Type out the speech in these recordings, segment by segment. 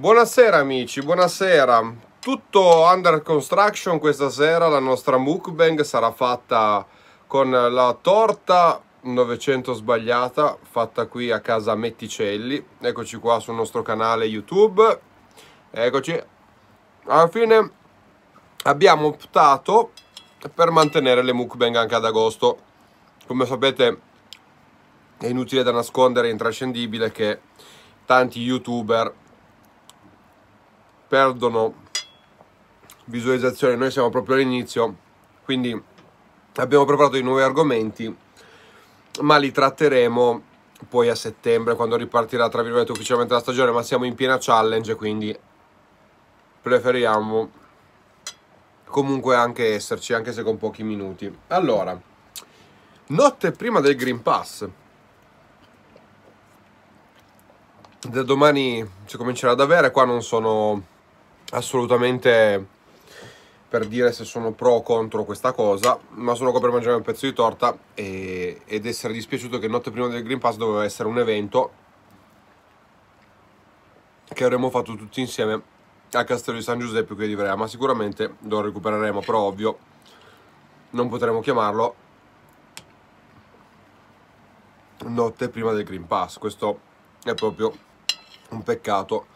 Buonasera amici, buonasera. Tutto under construction questa sera, la nostra mukbang sarà fatta con la torta 900 sbagliata fatta qui a casa Metticelli. Eccoci qua sul nostro canale YouTube. Eccoci. Alla fine abbiamo optato per mantenere le mukbang anche ad agosto. Come sapete è inutile da nascondere, è intrascendibile che tanti youtuber perdono visualizzazione, noi siamo proprio all'inizio, quindi abbiamo preparato i nuovi argomenti, ma li tratteremo poi a settembre quando ripartirà tra virgolette ufficialmente la stagione, ma siamo in piena challenge, quindi preferiamo comunque anche esserci, anche se con pochi minuti. Allora, notte prima del Green Pass. Da domani ci comincerà ad avere, qua non sono assolutamente per dire se sono pro o contro questa cosa, ma sono qua per mangiare un pezzo di torta e, ed essere dispiaciuto che notte prima del Green Pass doveva essere un evento che avremmo fatto tutti insieme a Castello di San Giuseppe qui di Vrea, ma sicuramente lo recupereremo, però ovvio non potremo chiamarlo notte prima del Green Pass, questo è proprio un peccato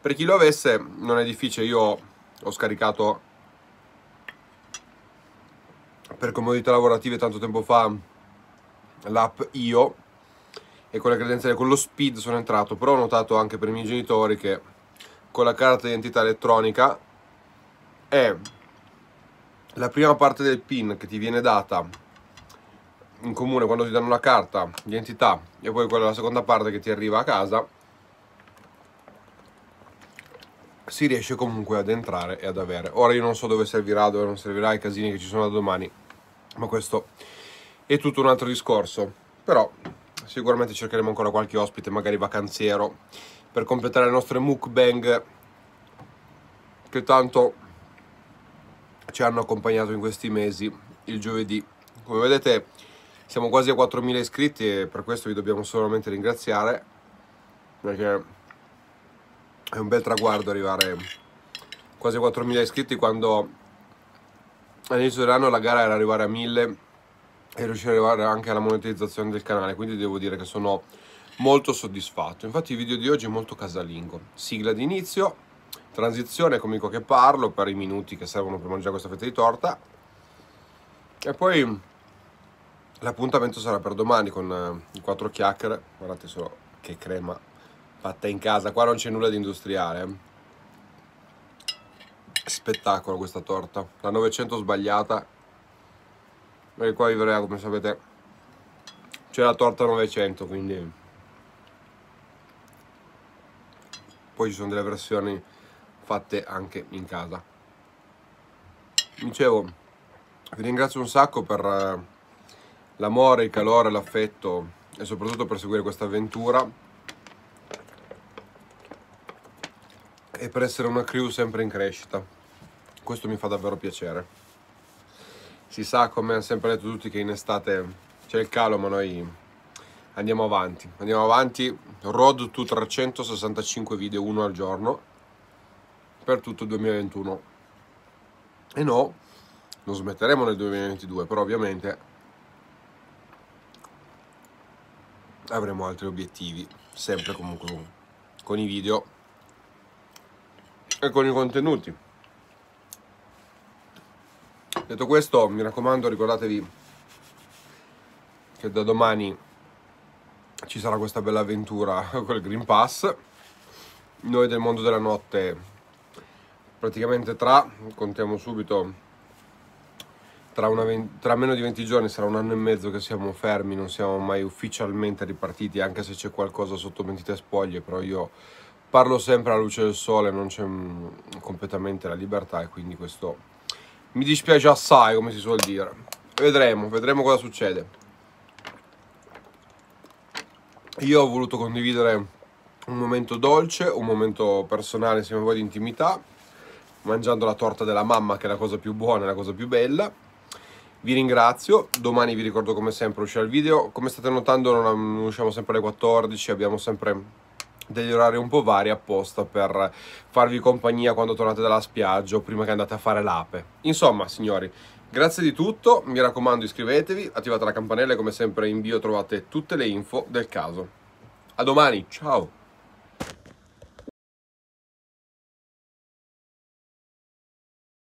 per chi lo avesse non è difficile io ho scaricato per comodità lavorative tanto tempo fa l'app io e con le credenziali con lo speed sono entrato però ho notato anche per i miei genitori che con la carta d'identità elettronica è la prima parte del PIN che ti viene data in comune quando ti danno la carta d'identità e poi quella la seconda parte che ti arriva a casa si riesce comunque ad entrare e ad avere. Ora io non so dove servirà, dove non servirà, i casini che ci sono da domani, ma questo è tutto un altro discorso. Però sicuramente cercheremo ancora qualche ospite, magari vacanziero, per completare le nostre mukbang che tanto ci hanno accompagnato in questi mesi, il giovedì. Come vedete siamo quasi a 4.000 iscritti e per questo vi dobbiamo solamente ringraziare perché è un bel traguardo arrivare a quasi 4.000 iscritti quando all'inizio dell'anno la gara era arrivare a 1.000 e riuscire ad arrivare anche alla monetizzazione del canale, quindi devo dire che sono molto soddisfatto. Infatti il video di oggi è molto casalingo. Sigla di inizio, transizione comico che parlo per i minuti che servono per mangiare questa fetta di torta e poi l'appuntamento sarà per domani con i eh, quattro chiacchiere. Guardate solo che crema fatta in casa, qua non c'è nulla di industriale. Eh. Spettacolo questa torta, la 900 sbagliata, perché qua Ivrea come sapete c'è la torta 900 quindi... Poi ci sono delle versioni fatte anche in casa. Dicevo, vi ringrazio un sacco per eh, l'amore, il calore, l'affetto e soprattutto per seguire questa avventura e per essere una crew sempre in crescita. Questo mi fa davvero piacere. Si sa, come hanno sempre detto tutti, che in estate c'è il calo, ma noi andiamo avanti. Andiamo avanti, road to 365 video, uno al giorno, per tutto il 2021. E no, non smetteremo nel 2022, però ovviamente avremo altri obiettivi, sempre comunque con i video e con i contenuti. Detto questo, mi raccomando, ricordatevi che da domani ci sarà questa bella avventura col Green Pass. Noi del mondo della notte, praticamente tra, contiamo subito, tra, vent- tra, meno di 20 giorni sarà un anno e mezzo che siamo fermi, non siamo mai ufficialmente ripartiti, anche se c'è qualcosa sotto mentite spoglie, però io parlo sempre alla luce del sole, non c'è mm, completamente la libertà e quindi questo mi dispiace assai, come si suol dire. Vedremo, vedremo cosa succede. Io ho voluto condividere un momento dolce, un momento personale insieme a voi di intimità, mangiando la torta della mamma che è la cosa più buona, la cosa più bella. Vi ringrazio, domani vi ricordo come sempre uscirà il video, come state notando non usciamo sempre alle 14, abbiamo sempre degli orari un po' vari apposta per farvi compagnia quando tornate dalla spiaggia o prima che andate a fare l'ape. Insomma, signori, Grazie di tutto, mi raccomando iscrivetevi, attivate la campanella e come sempre in bio trovate tutte le info del caso. A domani, ciao!